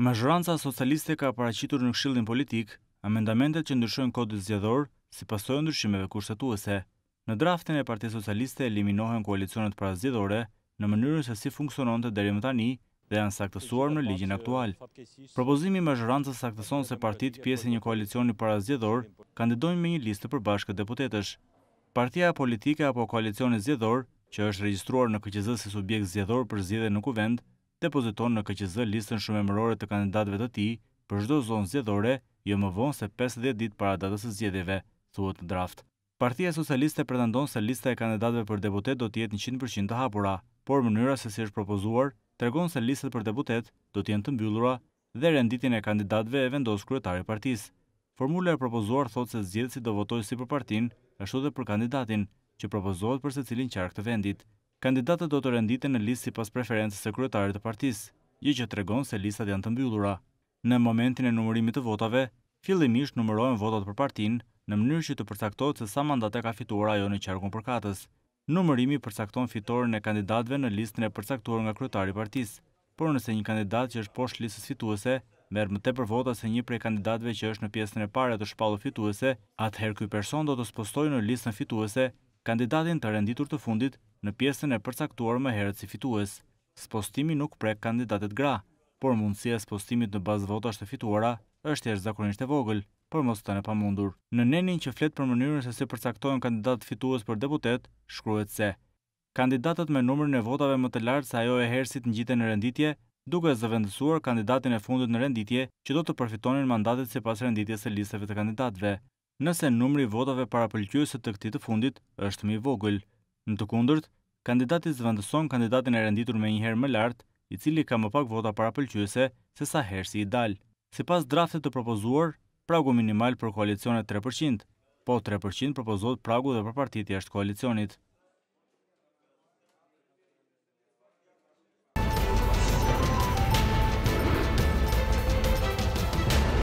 Mashranca socialiste ka paracitur në kshildin politik amendamentet që ndryshojnë kodit zjedhor si pasojë ndryshimeve kushtetuese. Në draftin e Parti Socialiste eliminohen koalicionet pra zjedhore në mënyrën se si funksionon të deri më tani dhe janë saktësuar në ligjin aktual. Propozimi i mashrancës saktëson se partit pjesë një koalicioni para zjedhor kandidojnë me një listë për bashkët deputetësh. Partia politike apo koalicioni zjedhor, që është registruar në këqizës e subjekt zjedhor për zjedhe në kuvend, depoziton në KQZ listën shumëmërore të kandidatëve të tij për çdo zonë zgjedhore jo më vonë se 50 ditë para datës së zgjedhjeve, thuhet në draft. Partia Socialiste pretendon se lista e kandidatëve për deputet do të jetë 100% të hapura, por mënyra se si është propozuar tregon se listat për deputet do të jenë të mbyllura dhe renditjen e kandidatëve e vendos kryetari i partisë. Formula e propozuar thotë se zgjedhësit do votojë si për partinë, ashtu edhe për kandidatin që propozohet për secilin qark të vendit kandidatët do të rendite në listë si pas preferences e kryetarit të partisë, gjë që të regon se listat janë të mbyllura. Në momentin e numërimit të votave, fillimisht numërojnë votat për partinë në mënyrë që të përcaktohet se sa mandate ka fituar ajo në qarkun përkatës. Numërimi përcakton fitoren e kandidatëve në listën e përcaktuar nga kryetari i partisë, por nëse një kandidat që është poshtë listës fituese merr më tepër vota se një prej kandidatëve që është në pjesën e parë të shpallës fituese, atëherë ky person do të spostojë në listën fituese kandidatin të renditur të fundit në pjesën e përcaktuar me herët si fitues. Spostimi nuk prek kandidatet gra, por mundësia spostimit në bazë votash të fituara është jeshtë zakonisht e vogël, për mos të në pamundur. Në nenin që fletë për mënyrën se si përcaktojnë kandidatet fitues për deputet, shkruet se. Kandidatet me numër në votave më të lartë sa jo e hersit në gjithë në renditje, duke zëvendësuar kandidatin e fundit në renditje që do të përfitonin mandatet se pas renditje se listave të kandidatve nëse numri votave para pëlqyëse të këti të fundit është mi vogël. Në të kundërt, kandidatit zvëndëson kandidatin e renditur me njëherë më lartë, i cili ka më pak vota para pëlqyëse se sa herë si i dalë. Si pas draftet të propozuar, pragu minimal për koalicionet 3%, po 3% propozot pragu dhe për partiti ashtë koalicionit.